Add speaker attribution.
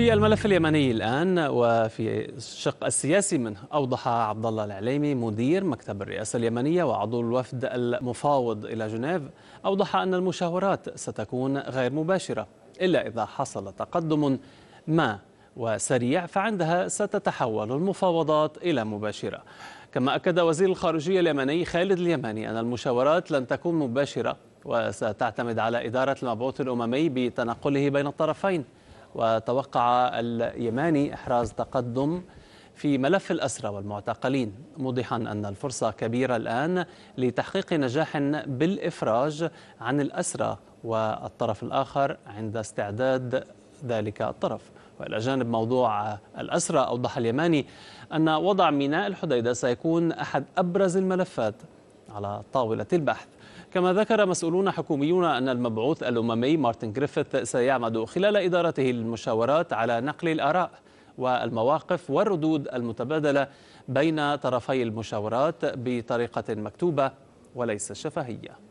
Speaker 1: في الملف اليمني الآن وفي الشق السياسي منه أوضح عبد الله العليمي مدير مكتب الرئاسة اليمنية وعضو الوفد المفاوض إلى جنيف أوضح أن المشاورات ستكون غير مباشرة إلا إذا حصل تقدم ما وسريع فعندها ستتحول المفاوضات إلى مباشرة كما أكد وزير الخارجية اليمني خالد اليماني أن المشاورات لن تكون مباشرة وستعتمد على إدارة المبعوث الأممي بتنقله بين الطرفين وتوقع اليماني إحراز تقدم في ملف الأسرى والمعتقلين موضحا أن الفرصة كبيرة الآن لتحقيق نجاح بالإفراج عن الأسرى والطرف الآخر عند استعداد ذلك الطرف وإلى جانب موضوع الأسرى أوضح اليماني أن وضع ميناء الحديدة سيكون أحد أبرز الملفات على طاولة البحث كما ذكر مسؤولون حكوميون أن المبعوث الأممي مارتن جريفيث سيعمد خلال إدارته للمشاورات على نقل الآراء والمواقف والردود المتبادلة بين طرفي المشاورات بطريقة مكتوبة وليس شفهية